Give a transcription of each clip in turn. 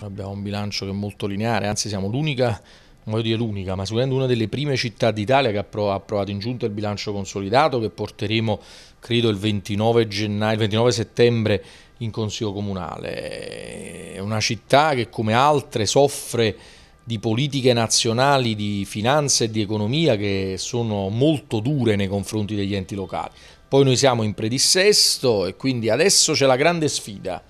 Abbiamo un bilancio che è molto lineare, anzi siamo l'unica non voglio dire l'unica, ma sicuramente una delle prime città d'Italia che ha approvato in giunta il bilancio consolidato che porteremo credo il 29, gennaio, il 29 settembre in Consiglio Comunale. È una città che come altre soffre di politiche nazionali, di finanza e di economia che sono molto dure nei confronti degli enti locali. Poi noi siamo in predissesto e quindi adesso c'è la grande sfida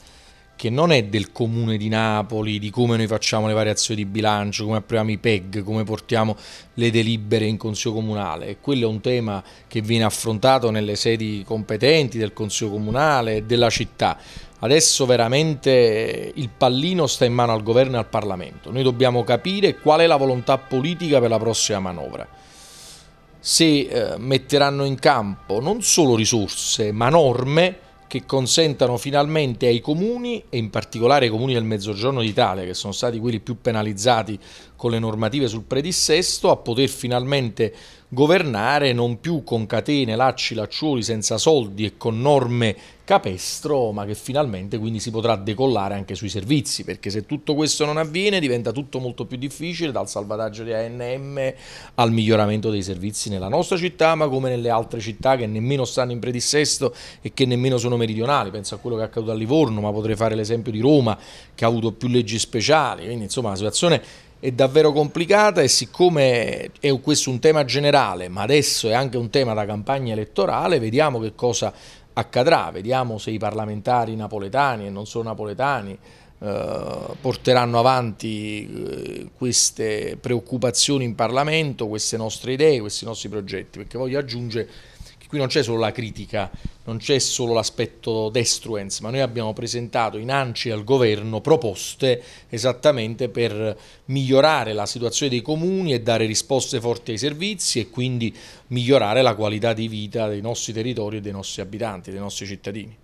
che non è del comune di Napoli, di come noi facciamo le variazioni di bilancio, come apriamo i PEG, come portiamo le delibere in consiglio comunale. E quello è un tema che viene affrontato nelle sedi competenti del consiglio comunale e della città. Adesso veramente il pallino sta in mano al governo e al Parlamento. Noi dobbiamo capire qual è la volontà politica per la prossima manovra. Se eh, metteranno in campo non solo risorse, ma norme che consentano finalmente ai comuni, e in particolare ai comuni del Mezzogiorno d'Italia, che sono stati quelli più penalizzati con le normative sul predissesto, a poter finalmente governare non più con catene, lacci, lacciuoli, senza soldi e con norme capestro, ma che finalmente quindi si potrà decollare anche sui servizi, perché se tutto questo non avviene diventa tutto molto più difficile, dal salvataggio di ANM al miglioramento dei servizi nella nostra città, ma come nelle altre città che nemmeno stanno in predissesto e che nemmeno sono meridionali, penso a quello che è accaduto a Livorno, ma potrei fare l'esempio di Roma che ha avuto più leggi speciali, quindi insomma la situazione è davvero complicata e siccome è questo un tema generale, ma adesso è anche un tema da campagna elettorale, vediamo che cosa accadrà, vediamo se i parlamentari napoletani e non solo napoletani eh, porteranno avanti eh, queste preoccupazioni in Parlamento, queste nostre idee, questi nostri progetti, perché voglio aggiungere qui non c'è solo la critica, non c'è solo l'aspetto destruence, ma noi abbiamo presentato in innanzi al governo proposte esattamente per migliorare la situazione dei comuni e dare risposte forti ai servizi e quindi migliorare la qualità di vita dei nostri territori e dei nostri abitanti, dei nostri cittadini.